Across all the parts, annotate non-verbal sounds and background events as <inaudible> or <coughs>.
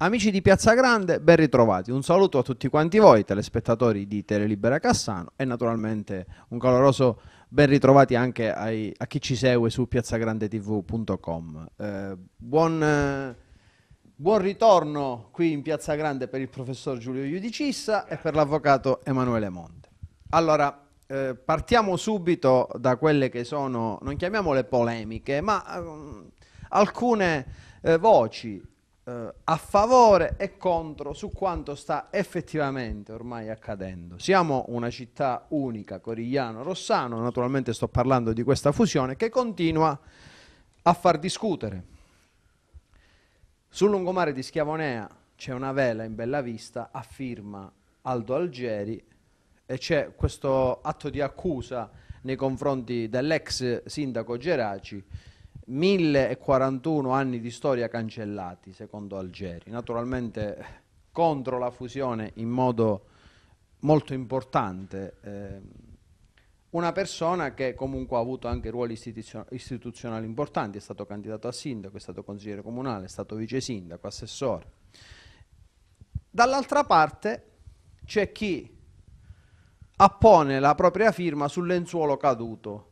Amici di Piazza Grande, ben ritrovati. Un saluto a tutti quanti voi, telespettatori di Telelibera Cassano e naturalmente un caloroso ben ritrovati anche ai, a chi ci segue su piazzagrandetv.com. Eh, buon, eh, buon, ritorno qui in Piazza Grande per il professor Giulio Iudicissa e per l'avvocato Emanuele Monte. Allora, eh, partiamo subito da quelle che sono, non chiamiamole polemiche, ma eh, alcune eh, voci eh, a favore e contro su quanto sta effettivamente ormai accadendo. Siamo una città unica, Corigliano-Rossano, naturalmente sto parlando di questa fusione che continua a far discutere. Sul lungomare di Schiavonea c'è una vela in bella vista a firma Aldo Algeri e c'è questo atto di accusa nei confronti dell'ex sindaco Geraci 1041 anni di storia cancellati, secondo Algeri. Naturalmente contro la fusione in modo molto importante. Eh, una persona che comunque ha avuto anche ruoli istituzio istituzionali importanti, è stato candidato a sindaco, è stato consigliere comunale, è stato vice sindaco, assessore. Dall'altra parte c'è chi appone la propria firma sul lenzuolo caduto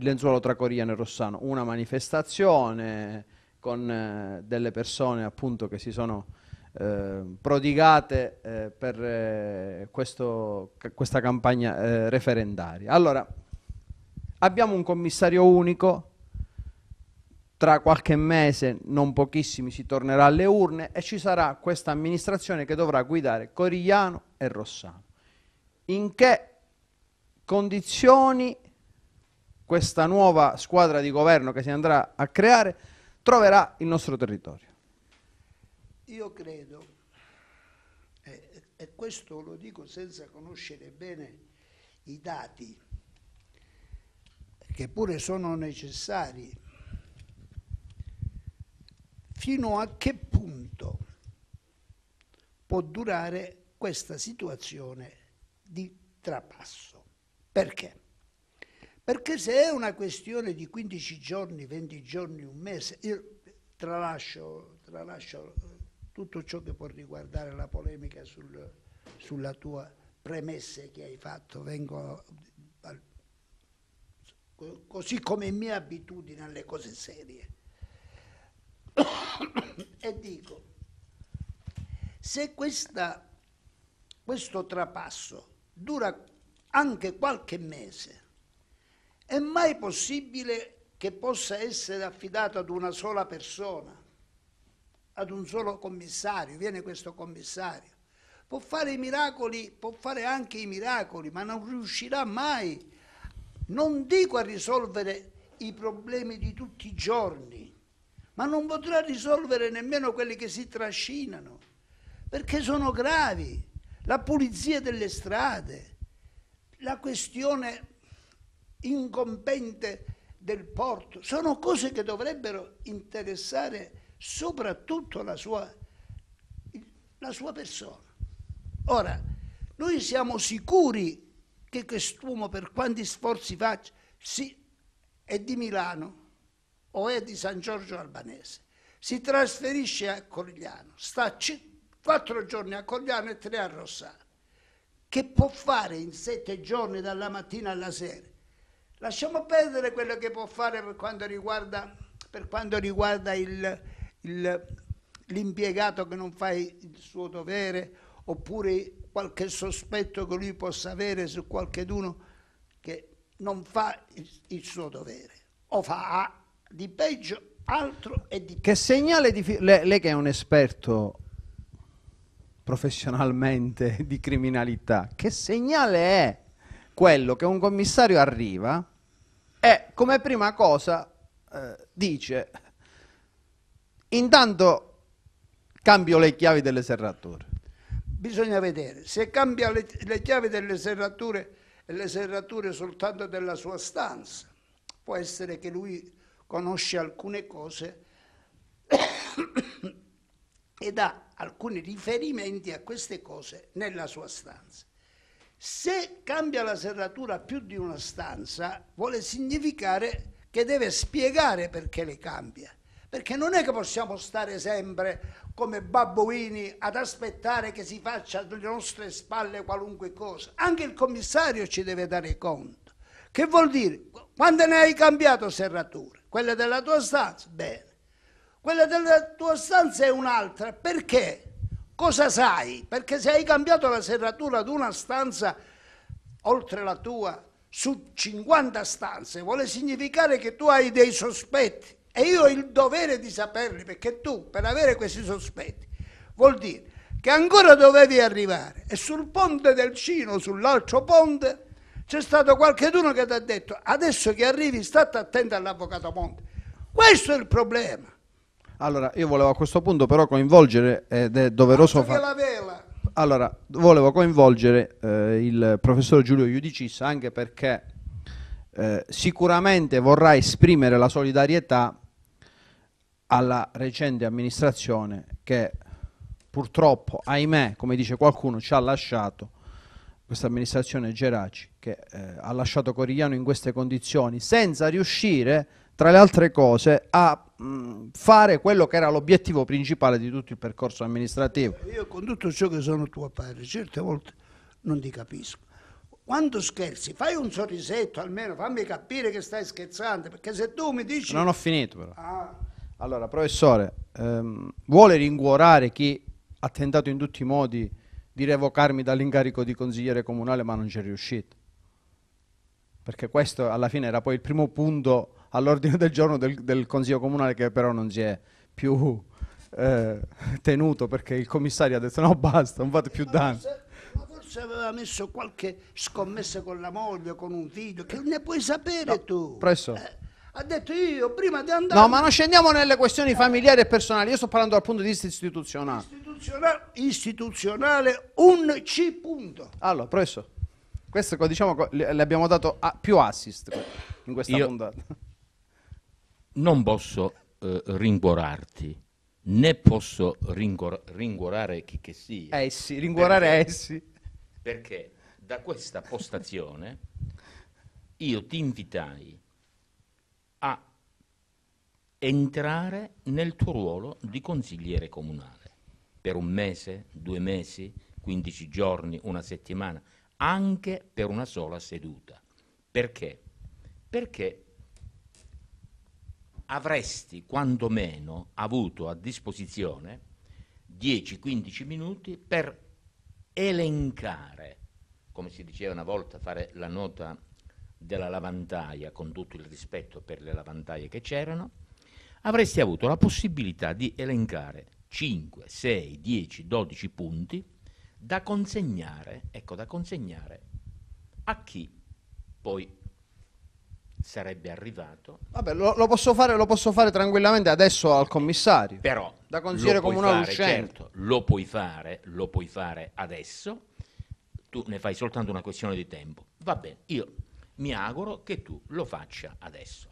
il lenzuolo tracoriano e rossano, una manifestazione con eh, delle persone appunto che si sono eh, prodigate eh, per eh, questo, questa campagna eh, referendaria. Allora, abbiamo un commissario unico, tra qualche mese, non pochissimi, si tornerà alle urne e ci sarà questa amministrazione che dovrà guidare Corigliano e Rossano. In che condizioni questa nuova squadra di governo che si andrà a creare troverà il nostro territorio? Io credo, e, e questo lo dico senza conoscere bene i dati, che pure sono necessari, fino a che punto può durare questa situazione di trapasso. Perché? Perché se è una questione di 15 giorni, 20 giorni, un mese, io tralascio, tralascio eh, tutto ciò che può riguardare la polemica sul, sulla tua premessa che hai fatto, vengo al, così come mia abitudine alle cose serie. <coughs> e dico, se questa, questo trapasso dura anche qualche mese, è mai possibile che possa essere affidato ad una sola persona, ad un solo commissario? Viene questo commissario. Può fare i miracoli, può fare anche i miracoli, ma non riuscirà mai, non dico a risolvere i problemi di tutti i giorni, ma non potrà risolvere nemmeno quelli che si trascinano, perché sono gravi. La pulizia delle strade, la questione incombente del porto, sono cose che dovrebbero interessare soprattutto la sua, la sua persona. Ora, noi siamo sicuri che quest'uomo, per quanti sforzi faccia, si, è di Milano o è di San Giorgio Albanese. Si trasferisce a Cogliano, sta quattro giorni a Cogliano e tre a Rossano. Che può fare in sette giorni dalla mattina alla sera? Lasciamo perdere quello che può fare per quanto riguarda, per quanto riguarda il, il, l'impiegato che non fa il suo dovere oppure qualche sospetto che lui possa avere su qualcheduno che non fa il, il suo dovere o fa di peggio altro e di Che segnale di... lei, lei che è un esperto professionalmente di criminalità, che segnale è quello che un commissario arriva e come prima cosa eh, dice intanto cambio le chiavi delle serrature. Bisogna vedere, se cambia le, le chiavi delle serrature, e le serrature soltanto della sua stanza, può essere che lui conosce alcune cose <coughs> ed ha alcuni riferimenti a queste cose nella sua stanza. Se cambia la serratura più di una stanza, vuole significare che deve spiegare perché le cambia. Perché non è che possiamo stare sempre come babbuini ad aspettare che si faccia alle nostre spalle qualunque cosa. Anche il commissario ci deve dare conto. Che vuol dire? Quando ne hai cambiato serrature? Quella della tua stanza? Bene. Quella della tua stanza è un'altra. Perché? cosa sai? Perché se hai cambiato la serratura di una stanza oltre la tua su 50 stanze vuole significare che tu hai dei sospetti e io ho il dovere di saperli perché tu per avere questi sospetti vuol dire che ancora dovevi arrivare e sul ponte del Cino, sull'altro ponte, c'è stato qualcuno che ti ha detto adesso che arrivi state attento all'avvocato Monte. Questo è il problema. Allora, io volevo a questo punto però coinvolgere, ed è doveroso fare... la vela! Allora, volevo coinvolgere eh, il professor Giulio Iudicis anche perché eh, sicuramente vorrà esprimere la solidarietà alla recente amministrazione che purtroppo, ahimè, come dice qualcuno, ci ha lasciato questa amministrazione Geraci che eh, ha lasciato Corigliano in queste condizioni senza riuscire tra le altre cose a mh, fare quello che era l'obiettivo principale di tutto il percorso amministrativo. Io con tutto ciò che sono tuo padre, certe volte non ti capisco. Quando scherzi, fai un sorrisetto almeno, fammi capire che stai scherzando, perché se tu mi dici... Non ho finito però. Ah. Allora, professore, ehm, vuole rincuorare chi ha tentato in tutti i modi di revocarmi dall'incarico di consigliere comunale ma non c'è riuscito? Perché questo alla fine era poi il primo punto all'ordine del giorno del, del, Consiglio Comunale che però non si è più eh, tenuto perché il commissario ha detto no basta, non fate più danni forse aveva messo qualche scommessa con la moglie, con un figlio, che ne puoi sapere no, tu. Presso. Eh, ha detto io prima di andare. No, ma non scendiamo nelle questioni familiari e personali, io sto parlando dal punto di vista istituzionale. Istituzionale, istituzionale un C punto. Allora, professor, questo diciamo le abbiamo dato più assist in questa io, puntata non posso eh, rincuorarti, né posso rincuor- rincuorare chi che sia. Essi, eh rincuorare perché, essi. Eh perché da questa postazione io ti invitai a entrare nel tuo ruolo di consigliere comunale per un mese, due mesi, 15 giorni, una settimana, anche per una sola seduta. Perché? Perché avresti quantomeno avuto a disposizione 10-15 minuti per elencare, come si diceva una volta, fare la nota della lavantaia con tutto il rispetto per le lavantaie che c'erano, avresti avuto la possibilità di elencare 5, 6, 10, 12 punti da consegnare, ecco, da consegnare a chi poi sarebbe arrivato. Vabbè, lo, lo, posso fare, lo, posso fare, tranquillamente adesso al commissario. Però da consigliere comunale fare, certo, lo puoi fare, lo puoi fare adesso. Tu ne fai soltanto una questione di tempo. Va bene, io mi auguro che tu lo faccia adesso.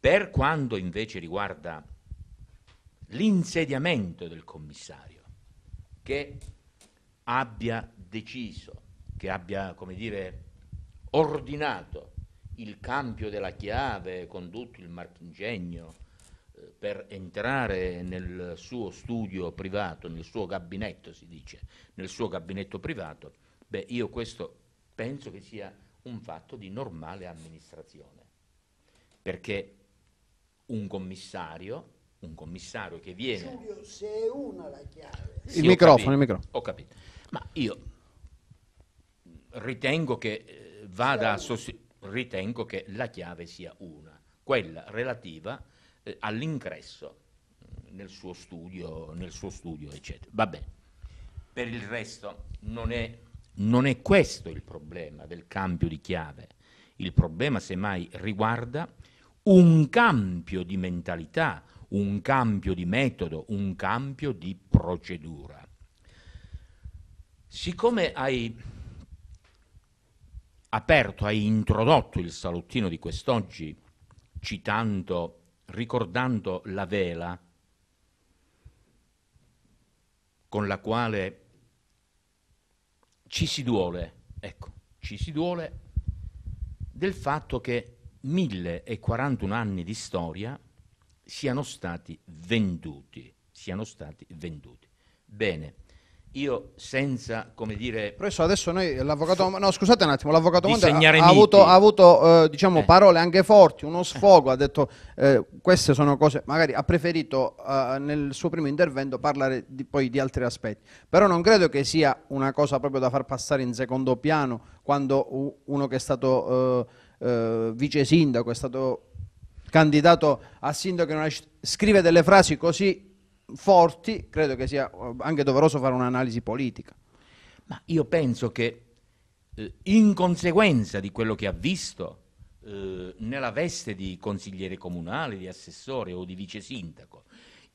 Per quanto invece riguarda l'insediamento del commissario che abbia deciso, che abbia, come dire, ordinato il cambio della chiave condotto il marchingegno eh, per entrare nel suo studio privato, nel suo gabinetto si dice, nel suo gabinetto privato, beh io questo penso che sia un fatto di normale amministrazione, perché un commissario un commissario che viene. Giulio, se è una la chiave. Sì, il, microfono, capito, il microfono, Ho capito. Ma io ritengo che eh, vada a sostituire ritengo che la chiave sia una, quella relativa eh, all'ingresso nel suo studio, nel suo studio, eccetera. Va bene. Per il resto non è, non è questo il problema del cambio di chiave. Il problema semmai riguarda un cambio di mentalità, un cambio di metodo, un cambio di procedura. Siccome hai aperto, hai introdotto il salottino di quest'oggi citando, ricordando la vela con la quale ci si duole, ecco, ci si duole del fatto che 1041 anni di storia siano stati venduti, siano stati venduti. Bene, io senza, come dire... Professore, adesso noi l'avvocato... No, scusate un attimo, l'avvocato Monte ha, ha, avuto, ha avuto eh, diciamo, eh. parole anche forti, uno eh. sfogo, eh. ha detto eh, queste sono cose... Magari ha preferito eh, nel suo primo intervento parlare di, poi di altri aspetti, però non credo che sia una cosa proprio da far passare in secondo piano quando uno che è stato vice sindaco, è stato candidato a sindaco, scrive delle frasi così forti, credo che sia eh, anche doveroso fare un'analisi politica. Ma io penso che eh, in conseguenza di quello che ha visto eh, nella veste di consigliere comunale, di assessore o di vice sindaco,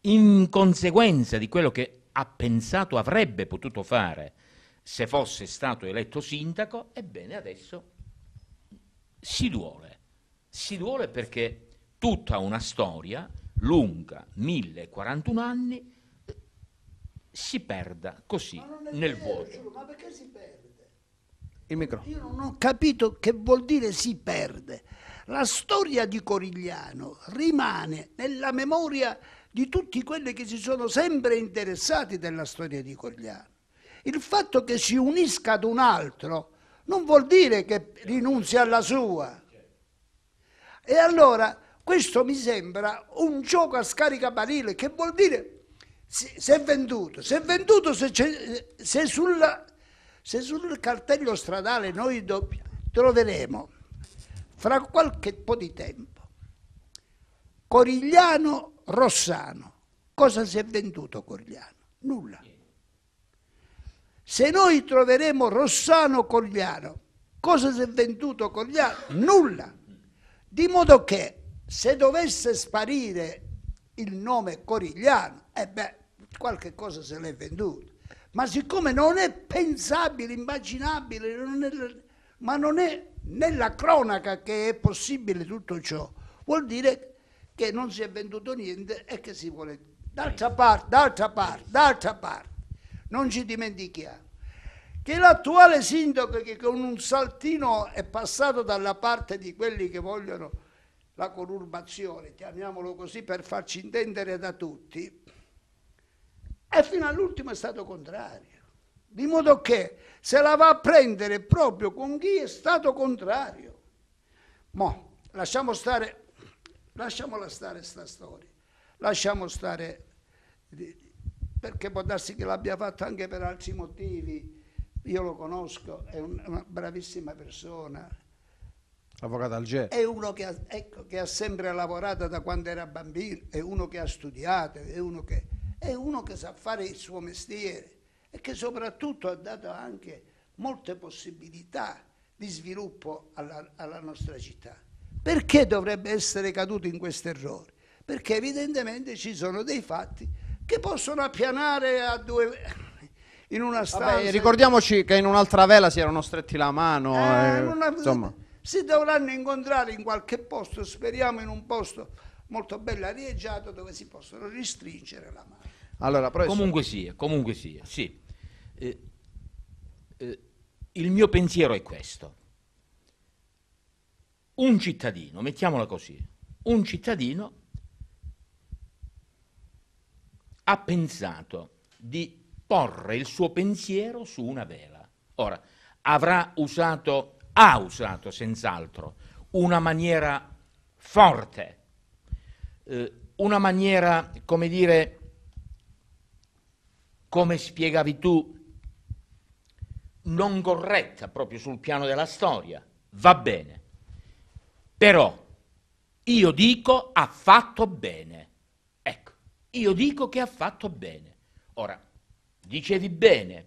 in conseguenza di quello che ha pensato avrebbe potuto fare se fosse stato eletto sindaco, ebbene adesso si duole. Si duole perché tutta una storia lunga 1041 anni, eh, si perda così nel vero, vuoto. Ma perché si perde? Il microfono. Io non ho capito che vuol dire si perde. La storia di Corigliano rimane nella memoria di tutti quelli che si sono sempre interessati della storia di Corigliano. Il fatto che si unisca ad un altro non vuol dire che rinunzi alla sua. E allora questo mi sembra un gioco a scaricabarile che vuol dire se è venduto, se è venduto, se, se, sul, se sul cartello stradale noi troveremo fra qualche po' di tempo Corigliano Rossano. Cosa si è venduto Corigliano? Nulla. Se noi troveremo Rossano Corigliano, cosa si è venduto Corigliano? Nulla. Di modo che se dovesse sparire il nome Corigliano, e eh beh, qualche cosa se l'è venduto. Ma siccome non è pensabile, immaginabile, non è, ma non è nella cronaca che è possibile tutto ciò, vuol dire che non si è venduto niente e che si vuole... D'altra parte, d'altra parte, d'altra parte, non ci dimentichiamo che l'attuale sindaco che con un saltino è passato dalla parte di quelli che vogliono la conurbazione, chiamiamolo così per farci intendere da tutti, e fino all'ultimo è stato contrario. Di modo che se la va a prendere proprio con chi è stato contrario. Mo, lasciamo stare, lasciamola stare sta storia, lasciamo stare, perché può darsi che l'abbia fatto anche per altri motivi, io lo conosco, è una bravissima persona, Avvocato Alger. È uno che ha, ecco, che ha, sempre lavorato da quando era bambino, è uno che ha studiato, è uno che, è uno che sa fare il suo mestiere e che soprattutto ha dato anche molte possibilità di sviluppo alla, alla nostra città. Perché dovrebbe essere caduto in questo errore? Perché evidentemente ci sono dei fatti che possono appianare a due in una stanza. Vabbè, ricordiamoci che in un'altra vela si erano stretti la mano. Eh, e, eh, una... Insomma si dovranno incontrare in qualche posto, speriamo in un posto molto bello arieggiato dove si possono ristringere la mano. Allora, comunque sia, comunque sia, sì. Eh, eh, il mio pensiero è questo. Un cittadino, mettiamola così, un cittadino ha pensato di porre il suo pensiero su una vela. Ora, avrà usato ha usato senz'altro una maniera forte, eh, una maniera, come dire, come spiegavi tu, non corretta proprio sul piano della storia, va bene, però io dico ha fatto bene, ecco, io dico che ha fatto bene. Ora, dicevi bene,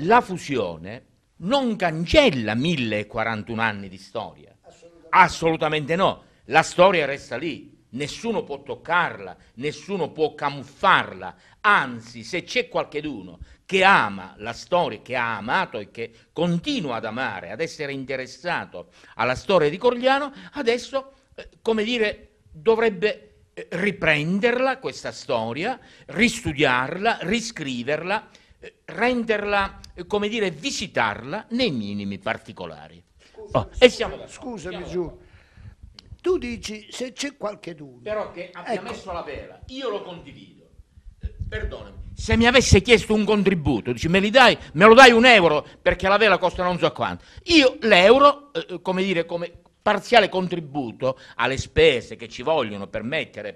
la fusione non cancella 1041 anni di storia. Assolutamente. Assolutamente, no. La storia resta lì, nessuno può toccarla, nessuno può camuffarla. Anzi, se c'è qualcheduno che ama la storia, che ha amato e che continua ad amare, ad essere interessato alla storia di Corigliano, adesso, eh, come dire, dovrebbe eh, riprenderla questa storia, ristudiarla, riscriverla renderla, eh, come dire, visitarla nei minimi particolari. Scusami, oh, e siamo, scusami siamo Giù, tu dici se c'è qualche dubbio. Però che abbia ecco. messo la vela, io lo condivido. Eh, perdonami, se mi avesse chiesto un contributo, dici me, dai, me lo dai un euro perché la vela costa non so quanto, io l'euro, eh, eh come dire, come, parziale contributo alle spese che ci vogliono per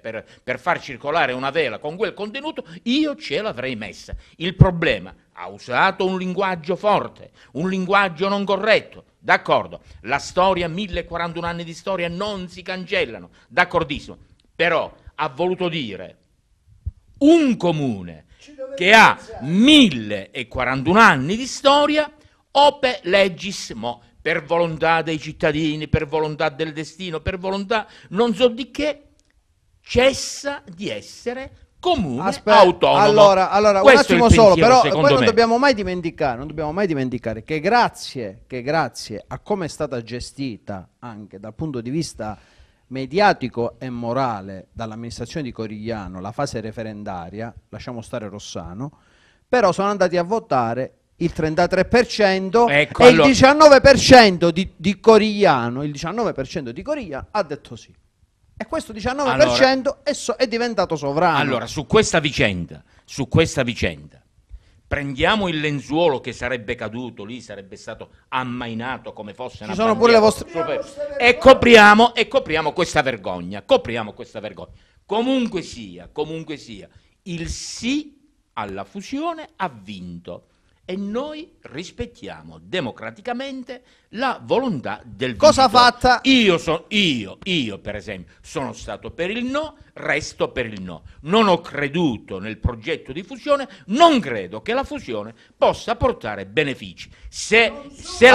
per, per far circolare una vela con quel contenuto, io ce l'avrei messa. Il problema ha usato un linguaggio forte, un linguaggio non corretto. D'accordo, la storia, 1041 anni di storia non si cancellano, d'accordissimo, però ha voluto dire un comune che ha 1041 anni di storia, ope legis mo per volontà dei cittadini, per volontà del destino, per volontà non so di che, cessa di essere comune Aspetta, autonomo. Allora, allora un attimo solo, però poi non dobbiamo, non dobbiamo mai dimenticare, che grazie, che grazie a come è stata gestita anche dal punto di vista mediatico e morale dall'amministrazione di Corigliano la fase referendaria, lasciamo stare Rossano, però sono andati a votare il 33% ecco, e allora... il 19% di, di Corigliano, il 19% di Corigliano ha detto sì. E questo 19% allora, è, so, è, diventato sovrano. Allora, su questa vicenda, su questa vicenda, prendiamo il lenzuolo che sarebbe caduto lì, sarebbe stato ammainato come fosse Ci una sono pure le vostre... Super... E copriamo, e copriamo questa vergogna, copriamo questa vergogna. Comunque sia, comunque sia, il sì alla fusione ha vinto e noi rispettiamo democraticamente la volontà del Cosa vincitore. fatta? Io, so, io, io per esempio sono stato per il no, resto per il no. Non ho creduto nel progetto di fusione, non credo che la fusione possa portare benefici. Se, se,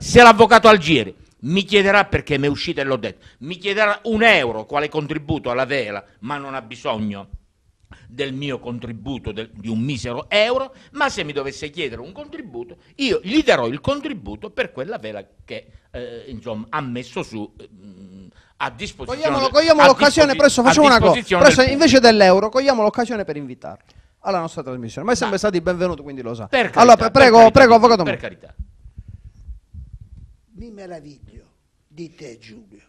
se l'avvocato Algieri mi chiederà perché mi è uscito e l'ho detto, mi chiederà un euro quale contributo alla vela, ma non ha bisogno del mio contributo del, di un misero euro, ma se mi dovesse chiedere un contributo, io gli darò il contributo per quella vela che eh, insomma, ha messo su. Mh, eh, a disposizione. Cogliamo, cogliamo a l'occasione, presso facciamo una cosa. Presso, del invece dell'euro, cogliamo l'occasione per invitarlo alla nostra trasmissione. Ma è sempre stato benvenuto, quindi lo sa. Per carità, allora, pre- prego, carità, prego, avvocato. Per carità. Mi meraviglio di te, Giulio,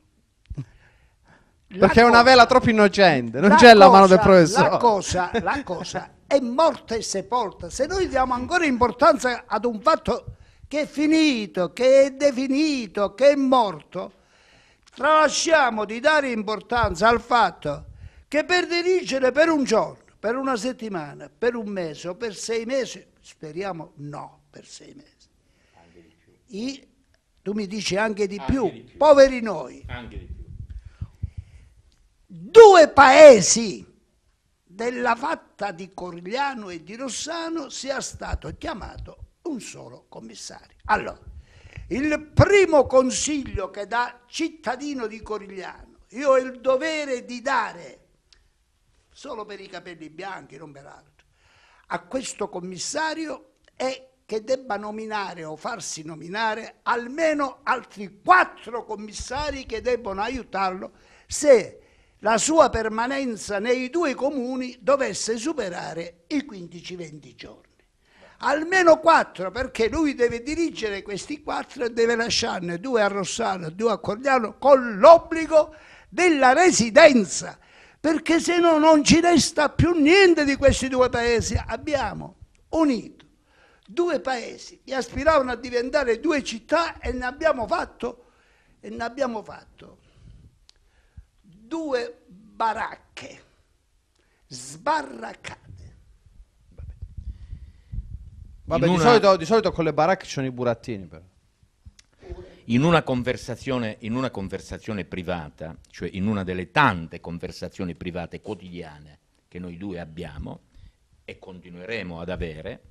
perché è una vela troppo innocente, non la c'è cosa, la mano del professore. La cosa, la cosa è morta e sepolta. Se noi diamo ancora importanza ad un fatto che è finito, che è definito, che è morto, tralasciamo di dare importanza al fatto che per dirigere per un giorno, per una settimana, per un mese o per sei mesi, speriamo no, per sei mesi. I, tu mi dici anche di, anche più. di più, poveri noi. Anche di più due paesi della fatta di Corigliano e di Rossano sia stato chiamato un solo commissario. Allora, il primo consiglio che da cittadino di Corigliano io ho il dovere di dare, solo per i capelli bianchi, non per altro, a questo commissario è che debba nominare o farsi nominare almeno altri quattro commissari che debbono aiutarlo se la sua permanenza nei due comuni dovesse superare i 15-20 giorni. Almeno quattro, perché lui deve dirigere questi quattro e deve lasciarne due a Rossano e due a Cordiano con l'obbligo della residenza, perché se no non ci resta più niente di questi due paesi. Abbiamo unito due paesi che aspiravano a diventare due città e ne abbiamo fatto, e ne abbiamo fatto due baracche sbarracate. Vabbè, di, una... solito, di, solito, con le baracche ci sono i burattini però. In una, in una, conversazione, privata, cioè in una delle tante conversazioni private quotidiane che noi due abbiamo e continueremo ad avere,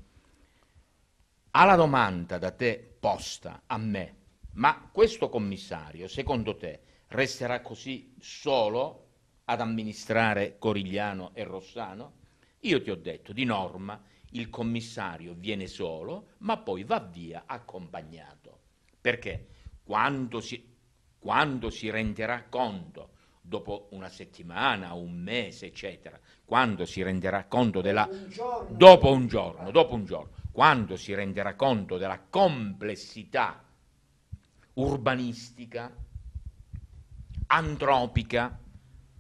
alla domanda da te posta a me, ma questo commissario, secondo te, resterà così solo ad amministrare Corigliano e Rossano? Io ti ho detto, di norma il commissario viene solo, ma poi va via accompagnato. Perché quando si, quando si renderà conto, dopo una settimana, un mese, eccetera, quando si renderà conto della... Un dopo un giorno, dopo un giorno, quando si renderà conto della complessità urbanistica, antropica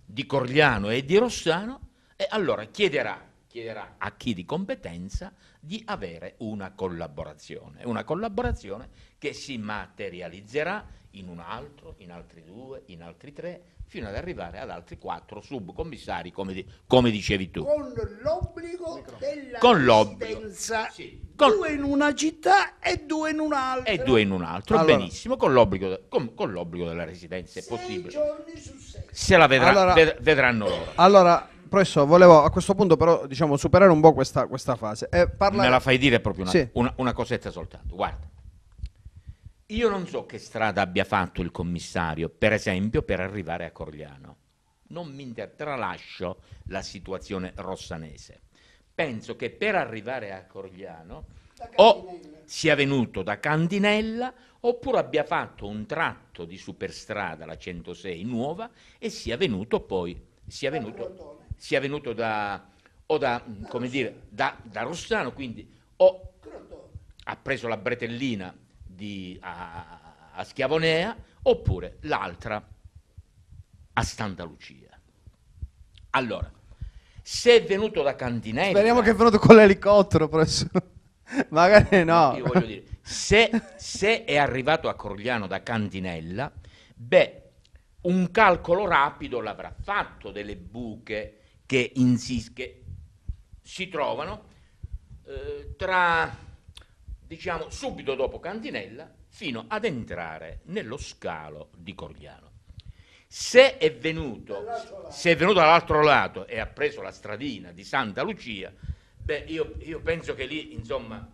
di Corigliano e di Rossano, e allora chiederà, chiederà a chi di competenza di avere una collaborazione, una collaborazione che si materializzerà in un altro, in altri due, in altri tre, fino ad arrivare ad altri quattro subcommissari, come, di, come dicevi tu. Con l'obbligo della Con l'obbligo. Sì. Col... Due in una città e due in un'altra. E due in un altro, allora. benissimo, con l'obbligo, con, con l'obbligo, della residenza, è sei possibile. giorni su sei. Se la vedrà, allora, ved- vedranno loro. Allora, professor, volevo a questo punto però diciamo, superare un po' questa, questa fase. Eh, parlare... Me la fai dire proprio una, sì. una, una cosetta soltanto, guarda. Io non so che strada abbia fatto il commissario, per esempio, per arrivare a Corigliano. Non mi inter- tralascio la situazione rossanese penso che per arrivare a Corigliano o sia venuto da Candinella oppure abbia fatto un tratto di superstrada, la 106 nuova, e sia venuto poi, sia venuto, sia venuto da, o da, da, mm, dire, da, da Rossano, quindi o ha preso la bretellina di, a, a Schiavonea, oppure l'altra a Santa Lucia. Allora, se è venuto da Cantinella... Speriamo che è venuto con l'elicottero, professore. <laughs> Magari no. Io voglio dire, se, se è arrivato a Corgliano da Cantinella, beh, un calcolo rapido l'avrà fatto delle buche che, insis- che si trovano eh, tra, diciamo, subito dopo Cantinella fino ad entrare nello scalo di Corgliano. Se è venuto, se è dall'altro lato e ha preso la stradina di Santa Lucia, beh, io, io penso che lì, insomma,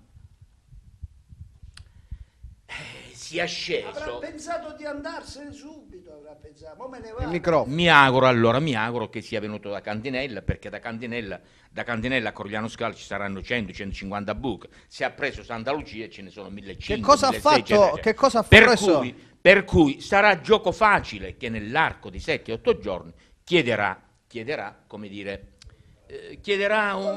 eh, si è sceso. Avrà pensato di andarsene subito, avrà pensato, ma me ne Il microfono. Mi auguro allora, mi auguro che sia venuto da Cantinella, perché da Cantinella, da Cantinella a Corigliano Scala ci saranno 100-150 buche. Se ha preso Santa Lucia ce ne sono 1500. Che cosa ha fatto- eccetera. che cosa ha per preso? Cui, per cui sarà gioco facile che nell'arco di 7-8 giorni chiederà, chiederà, come dire, eh, chiederà un,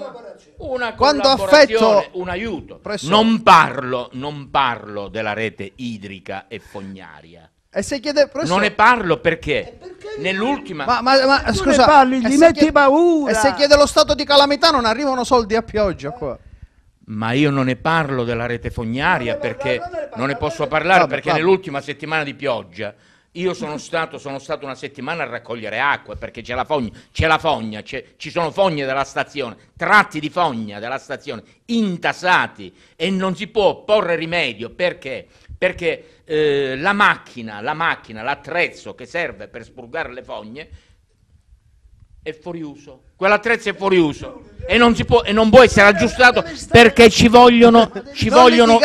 una collaborazione, un aiuto. Non parlo, non parlo della rete idrica e fognaria. E se chiede, professor... Non ne parlo perché, perché nell'ultima... Ma, ma, ma scusa, parli, gli metti chiede, paura! E se chiede lo stato di calamità non arrivano soldi a pioggia qua. Ma io non ne parlo della rete fognaria non perché non ne posso parlare vabbè, perché nell'ultima settimana di pioggia io sono stato, sono stato, una settimana a raccogliere acqua perché c'è la fogna, c'è la fogna ci sono fogne della stazione, tratti di fogna della stazione intasati e non si può porre rimedio perché? Perché eh, la macchina, la macchina, l'attrezzo che serve per spurgare le fogne è fuori uso. Quell'attrezzo è fuori uso e non, si può, e non può essere aggiustato perché ci vogliono, ci vogliono,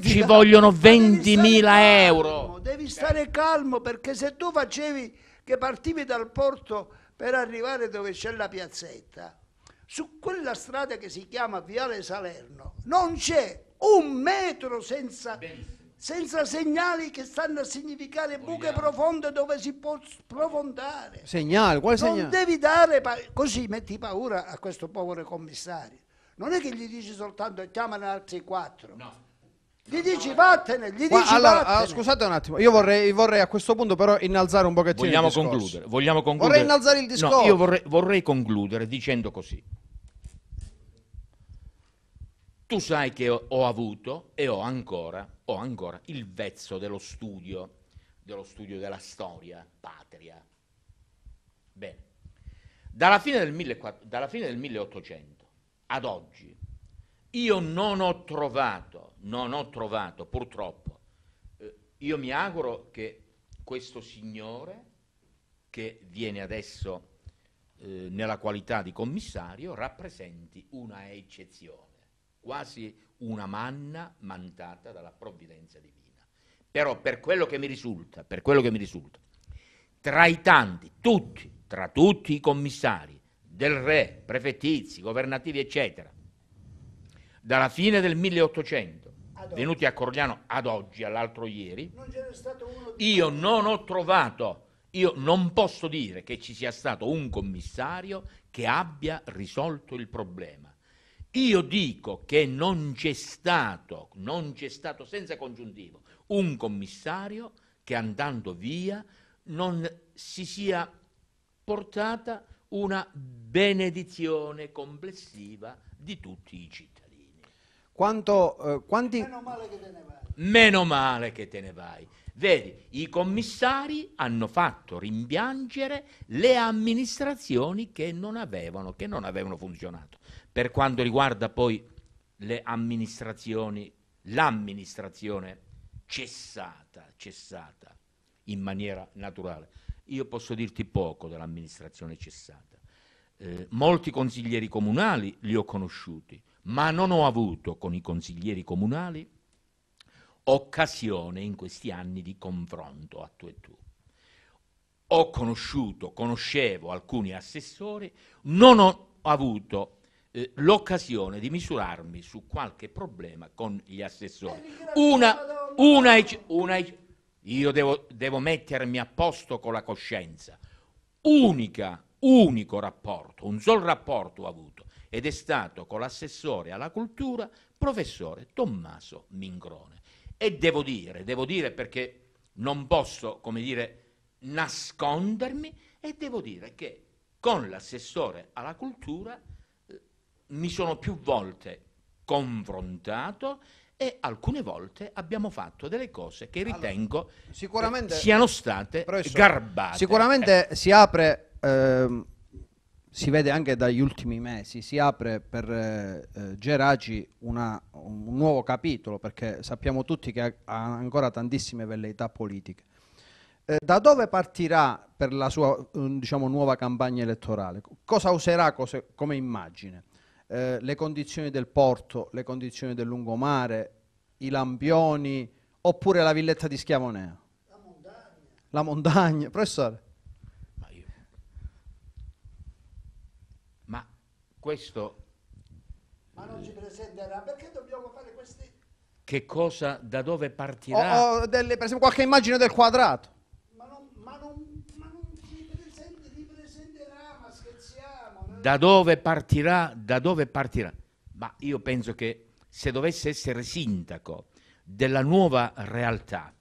ci vogliono 20.000 euro. Devi stare calmo perché se tu facevi che partivi dal porto per arrivare dove c'è la piazzetta, su quella strada che si chiama Viale Salerno non c'è un metro senza... Benissimo senza segnali che stanno a significare buche Vogliamo. profonde dove si può sprofondare. Segnale, quale segnale? Non devi dare, così metti paura a questo povero commissario. Non è che gli dici soltanto chiamane altri quattro. No. Gli dici vattene, gli dici allora, ah, vattene. Scusate un attimo, io vorrei, vorrei, a questo punto però innalzare un pochettino vogliamo il discorso. Concludere, vogliamo concludere. Vorrei innalzare il discorso. No, io vorrei, vorrei concludere dicendo così. Tu sai che ho, ho avuto e ho ancora, ho ancora il vezzo dello studio, dello studio della storia patria. Bene, dalla fine del, 14, dalla fine del 1800 ad oggi io non ho trovato, non ho trovato purtroppo, eh, io mi auguro che questo signore che viene adesso eh, nella qualità di commissario rappresenti una eccezione quasi una manna mandata dalla provvidenza divina. Però per quello che mi risulta, per quello che mi risulta, tra i tanti, tutti, tra tutti i commissari del re, prefettizi, governativi, eccetera, dalla fine del 1800, ad venuti a Corigliano ad oggi, all'altro ieri, non io non ho trovato, io non posso dire che ci sia stato un commissario che abbia risolto il problema io dico che non c'è stato, non c'è stato senza congiuntivo, un commissario che andando via non si sia portata una benedizione complessiva di tutti i cittadini. Quanto, eh, quanti... Meno male che te ne vai. Meno male che te ne vai. Vedi, i commissari hanno fatto rimpiangere le amministrazioni che non avevano, che non avevano funzionato. Per quanto riguarda poi le amministrazioni, l'amministrazione cessata, cessata in maniera naturale. Io posso dirti poco dell'amministrazione cessata. Eh, molti consiglieri comunali li ho conosciuti, ma non ho avuto con i consiglieri comunali occasione in questi anni di confronto a tu e tu. Ho conosciuto, conoscevo alcuni assessori, non ho avuto eh, l'occasione di misurarmi su qualche problema con gli assessori. Eh, una, una, una, io devo, devo mettermi a posto con la coscienza. Unica, unico rapporto, un sol rapporto ho avuto ed è stato con l'assessore alla cultura, professore Tommaso Mingrone. E devo dire, devo dire perché non posso, come dire, nascondermi e devo dire che con l'assessore alla cultura eh, mi sono più volte confrontato e alcune volte abbiamo fatto delle cose che ritengo allora, eh, siano state garbate. Sicuramente eh. si apre... Ehm si vede anche dagli ultimi mesi, si apre per eh, eh Geraci una, un nuovo capitolo perché sappiamo tutti che ha, ancora tantissime velleità politiche. Eh, da dove partirà per la sua eh, diciamo, nuova campagna elettorale? Cosa userà cose, come immagine? Eh, le condizioni del porto, le condizioni del lungomare, i lampioni oppure la villetta di Schiavonea? La montagna. La montagna, professore. questo... Ma non ci presenterà, perché dobbiamo fare questi... Che cosa, da dove partirà? Ho, ho delle, per esempio qualche immagine del quadrato. Ma non, ma non, ma non ci presenterà, ma scherziamo. Da dove partirà, da dove partirà? Ma io penso che se dovesse essere sindaco della nuova realtà,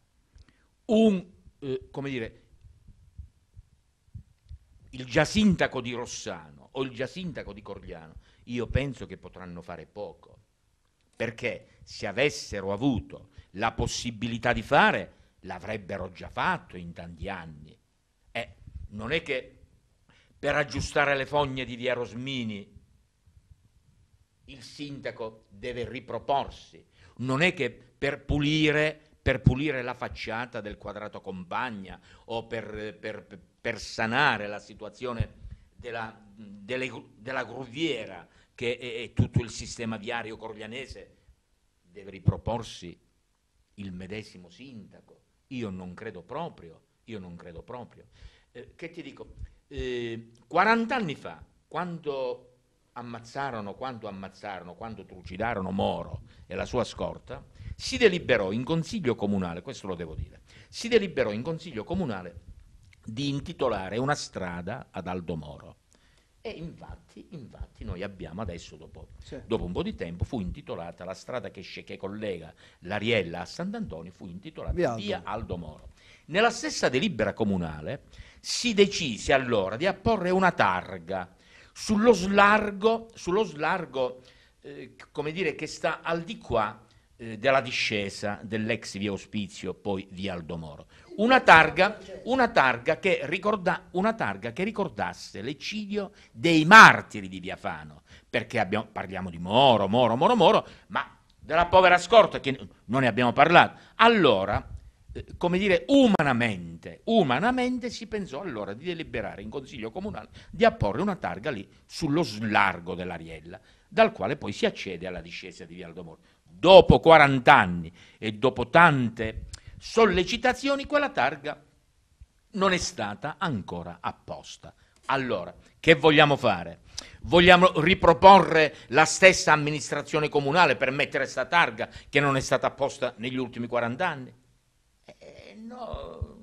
un, eh, come dire, il già sindaco di Rossano o il già sindaco di Corigliano, io penso che potranno fare poco. Perché se avessero avuto la possibilità di fare, l'avrebbero già fatto in tanti anni. Eh, non è che per aggiustare le fogne di via Rosmini il sindaco deve riproporsi, non è che per pulire per pulire la facciata del quadrato compagna o per, per, per sanare la situazione della, delle, della gruviera che è, è tutto il sistema viario corglianese, deve riproporsi il medesimo sindaco. Io non credo proprio, io non credo proprio. Eh, che ti dico, eh, 40 anni fa, quando ammazzarono, quando ammazzarono, quando trucidarono Moro e la sua scorta, si deliberò in consiglio comunale, questo lo devo dire, si deliberò in consiglio comunale di intitolare una strada ad Aldo Moro. E infatti, infatti noi abbiamo adesso, dopo, sì. dopo, un po' di tempo, fu intitolata la strada che, che collega l'Ariella a Sant'Antonio, fu intitolata via Aldo. via Aldo Moro. Nella stessa delibera comunale si decise allora di apporre una targa sullo slargo, sullo slargo eh, come dire, che sta al di qua eh, della discesa dell'ex via Ospizio, poi via Aldomoro. Una targa, una, targa ricorda, una targa, che ricordasse l'eccidio dei martiri di via Fano, perché abbiamo, parliamo di Moro, Moro, Moro, Moro, ma della povera scorta che non ne abbiamo parlato. Allora, eh, come dire, umanamente, umanamente si pensò allora di deliberare in consiglio comunale di apporre una targa lì sullo slargo dell'Ariella, dal quale poi si accede alla discesa di Via Aldomoro dopo 40 anni e dopo tante sollecitazioni, quella targa non è stata ancora apposta. Allora, che vogliamo fare? Vogliamo riproporre la stessa amministrazione comunale per mettere questa targa che non è stata apposta negli ultimi 40 anni? Eh, no.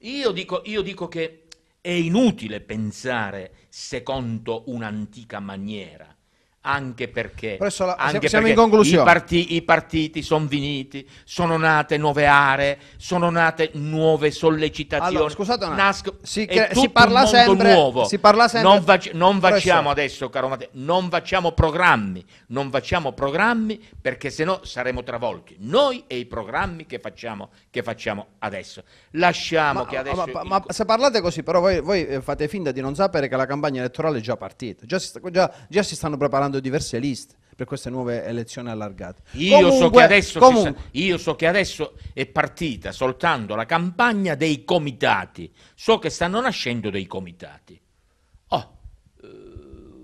Io dico, io dico che è inutile pensare secondo un'antica maniera anche perché, la, anche siamo, perché conclusione. i, parti, i, partiti sono viniti, sono nate nuove aree, sono nate nuove sollecitazioni. Allora, scusate un attimo, si, si, parla sempre, nuovo. si parla sempre. Non, vac- non facciamo adesso, caro Matteo, non facciamo programmi, non facciamo programmi perché sennò saremo travolti, noi e i programmi che facciamo, che facciamo adesso. Lasciamo ma, che adesso... Ma, ma, il... ma, se parlate così, però voi, voi, fate finta di non sapere che la campagna elettorale è già partita, già si, già, già si stanno preparando formando diverse liste per queste nuove elezioni allargate. Io, comunque, so, che comunque... sa, io so, che adesso è partita soltanto la campagna dei comitati, so che stanno nascendo dei comitati. Oh, eh,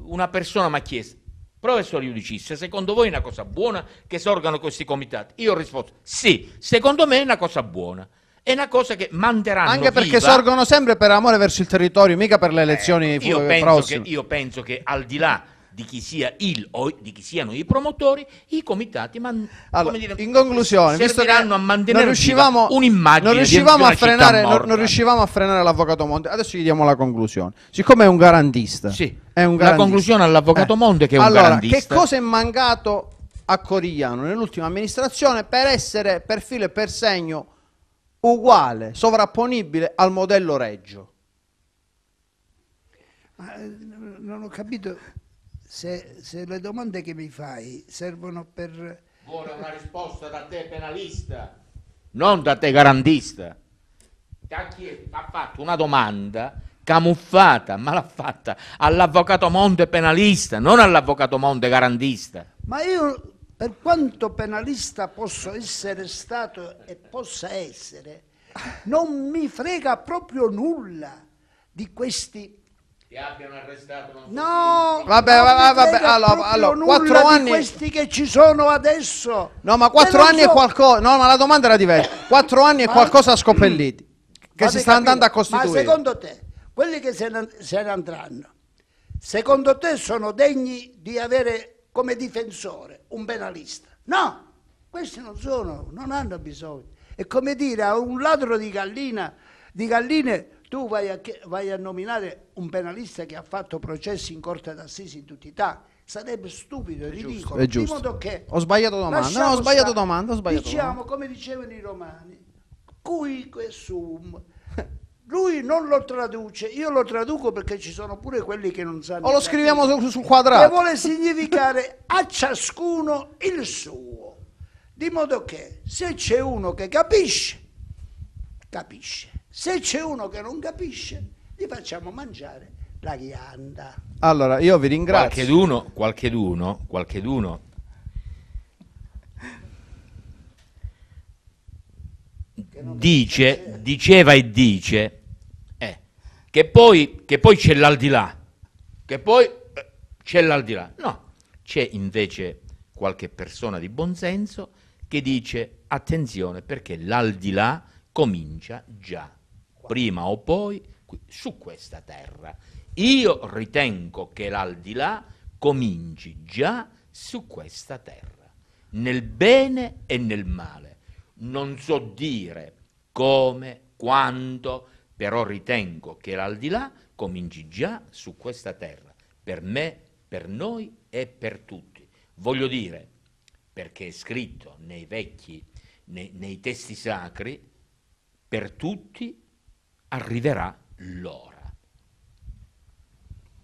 una persona mi ha chiesto, professor se secondo voi è una cosa buona che sorgano questi comitati? Io ho risposto, sì, secondo me è una cosa buona è una cosa che manterranno anche perché viva. sorgono sempre per amore verso il territorio mica per le eh, elezioni eh, io penso prossime che, io penso che al di là di chi sia il o di chi siano i promotori, i comitati man- allora, dire, in conclusione, visto a mantenere non riuscivamo, un'immagine non riuscivamo, a frenare, non, non riuscivamo a frenare l'avvocato Monte. Adesso gli diamo la conclusione. Siccome è un garantista. Sì. È un garantista. La conclusione all'avvocato eh. Monte che è un garantista. Che cosa è mancato a Corigliano nell'ultima amministrazione per essere per filo e per segno uguale, sovrapponibile al modello Reggio? Ma, eh, non ho capito se, se le domande che mi fai servono per... Vuole una risposta da te penalista, non da te garantista. Da chi ha fatto una domanda camuffata, ma l'ha fatta all'avvocato Monte penalista, non all'avvocato Monte garantista. Ma io per quanto penalista posso essere stato e possa essere, non mi frega proprio nulla di questi che abbiano arrestato no vabbè vabbè, vabbè allora, allora quattro anni questi che ci sono adesso no ma quattro anni so. è qualcosa no ma la domanda era diversa quattro anni è qualcosa Scopelliti che si sta andando a costituire ma secondo te quelli che se ne, se ne andranno secondo te sono degni di avere come difensore un penalista no questi non sono non hanno bisogno è come dire a un ladro di gallina di galline tu vai a, vai a, nominare un penalista che ha fatto processi in corte d'assisi in tutta Italia. Sarebbe stupido, è ridicolo. È giusto. Che, ho sbagliato domanda. No, ho sbagliato stare. domanda. Ho sbagliato diciamo, domanda. come dicevano i romani, cuique sum. Lui non lo traduce, io lo traduco perché ci sono pure quelli che non sanno. O lo scriviamo sul, sul quadrato. Che vuole significare a ciascuno il suo. Di modo che se c'è uno che capisce, capisce se c'è uno che non capisce, gli facciamo mangiare la ghianda. Allora, io vi ringrazio. Qualcheduno, qualcheduno, qualcheduno. Dice, diceva e dice eh, che, poi, che poi c'è l'aldilà, che poi eh, c'è l'aldilà. No, c'è invece qualche persona di buonsenso che dice attenzione perché l'aldilà comincia già prima o poi, su questa terra. Io ritengo che l'aldilà cominci già su questa terra, nel bene e nel male. Non so dire come, quando, però ritengo che l'aldilà cominci già su questa terra, per me, per noi e per tutti. Voglio dire, perché è scritto nei vecchi, nei, nei testi sacri, per tutti arriverà l'ora.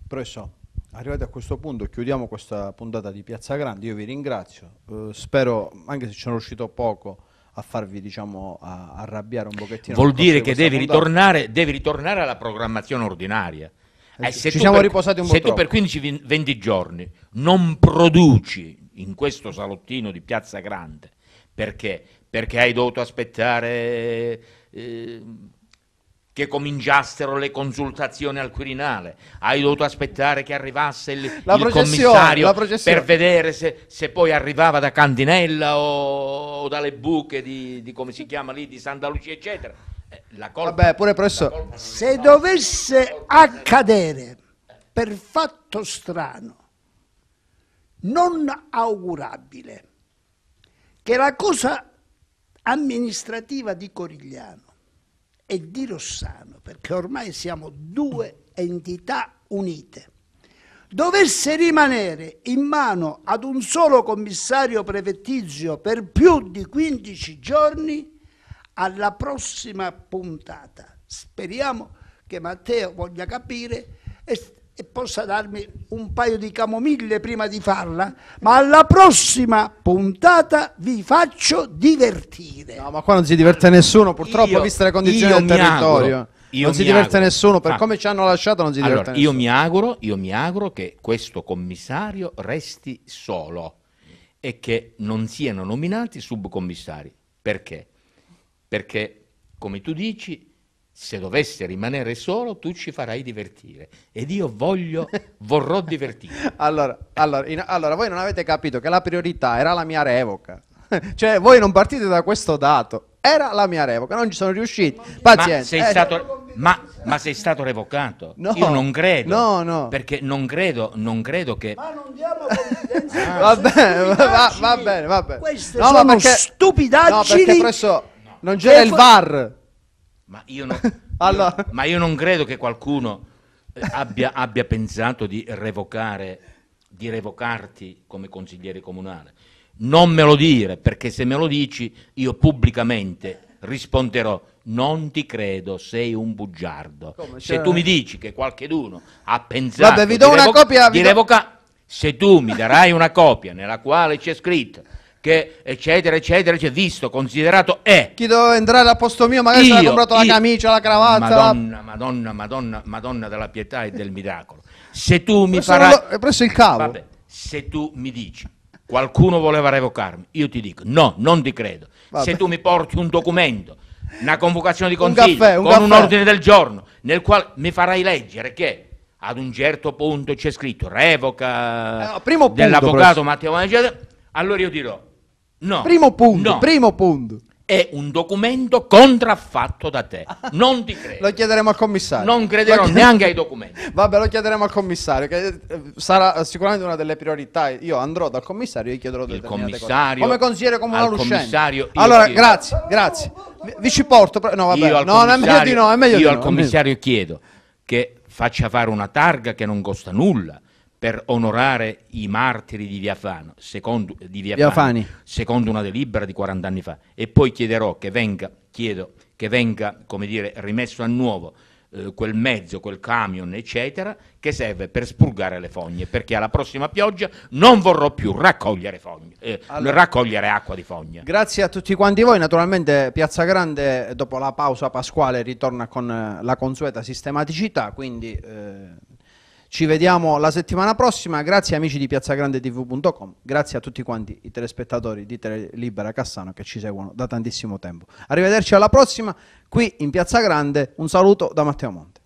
Professor, arrivati a questo punto chiudiamo questa puntata di Piazza Grande, io vi ringrazio, eh, spero, anche se ci sono riuscito poco, a farvi diciamo a arrabbiare un pochettino. Vuol dire che devi ritornare, devi ritornare, alla programmazione ordinaria. Eh, eh ci siamo per, riposati un po' Se troppo. tu per 15-20 giorni non produci in questo salottino di Piazza Grande, perché? Perché hai dovuto aspettare eh, che cominciassero le consultazioni al Quirinale, hai dovuto aspettare che arrivasse il, il commissario per vedere se, se, poi arrivava da Cantinella o, o dalle buche di, di, come si chiama lì, di Santa Lucia, eccetera. Eh, la colpa, Vabbè, pure professore, se dovesse accadere per fatto strano, non augurabile, che la cosa amministrativa di Corigliano e di Rossano, perché ormai siamo due entità unite, dovesse rimanere in mano ad un solo commissario prefettizio per più di 15 giorni, alla prossima puntata speriamo che Matteo voglia capire e possa darmi un paio di camomille prima di farla, ma alla prossima puntata vi faccio divertire. No, ma qua non si diverte nessuno, purtroppo, viste le condizioni del territorio. Auguro, non si diverte auguro. nessuno, per ah. come ci hanno lasciato non si diverte allora, nessuno. Io mi, auguro, io mi auguro che questo commissario resti solo e che non siano nominati subcommissari. Perché? Perché, come tu dici, se dovesse rimanere solo, tu ci farai divertire. Ed io voglio, vorrò <laughs> divertire. allora, allora, in, allora, voi non avete capito che la priorità era la mia revoca. <laughs> cioè, voi non partite da questo dato. Era la mia revoca, non ci sono riusciti. Pazienza. Ma sei, eh, stato, cioè, ma, ma sei stato, revocato? No, io non credo. No, no. Perché non credo, non credo che... Ma non diamo confidenza. ah, va, bene, va, va bene, va bene. Queste no, sono ma perché, stupidaggini. No, perché presso non c'era il VAR. Ma io non, <laughs> allora. Ah, io, ma io non credo che qualcuno eh, abbia, abbia pensato di revocare, di revocarti come consigliere comunale. Non me lo dire, perché se me lo dici io pubblicamente risponderò non ti credo, sei un bugiardo. Come, Se tu mi dici che qualcheduno ha pensato Vabbè, vi do di, una copia, di do... revocare... Se tu mi darai una copia nella quale c'è scritto che eccetera, eccetera, cioè visto, considerato è. Chi doveva entrare al posto mio magari io, si era comprato io, la camicia, la cravatta. Madonna, la... madonna, madonna, madonna della pietà e del miracolo. Se tu mi presso farai... Lo, presso il cavo. Vabbè, se tu mi dici, qualcuno voleva revocarmi, io ti dico, no, non ti credo. Vabbè. Se tu mi porti un documento, una convocazione di consiglio, un caffè, un con caffè. un ordine del giorno, nel quale mi farai leggere che ad un certo punto c'è scritto revoca eh no, dell'avvocato Matteo Mangiata, allora io dirò No. Primo punto, no. primo punto. È un documento contraffatto da te. <laughs> Non ti credo. lo chiederemo al commissario. Non crederò chied... neanche ai documenti. <laughs> Vabbè, lo chiederemo al commissario, che eh, sarà sicuramente una delle priorità. Io andrò dal commissario e gli chiederò del commissario. Cose. Come consigliere comunale Lusceni. Allora, chiedo. grazie, grazie. Vi, vi, ci porto. No, vabbè, no, è meglio di no, è meglio Io di al no, commissario chiedo che faccia fare una targa che non costa nulla per onorare i martiri di Via, Fano, secondo, di Via, Via Fani, secondo, una delibera di 40 anni fa, e poi chiederò che venga, chiedo, che venga dire, rimesso a nuovo eh, quel mezzo, quel camion, eccetera, che serve per spurgare le fogne, perché alla prossima pioggia non vorrò più raccogliere, fogne, eh, allora, raccogliere acqua di fogna. Grazie a tutti quanti voi, naturalmente Piazza Grande dopo la pausa pasquale ritorna con eh, la consueta sistematicità, quindi... Eh ci vediamo la settimana prossima, grazie amici di piazzagrandetv.com, grazie a tutti quanti i telespettatori di Tele Libera Cassano che ci seguono da tantissimo tempo. Arrivederci alla prossima qui in Piazza Grande, un saluto da Matteo Monte.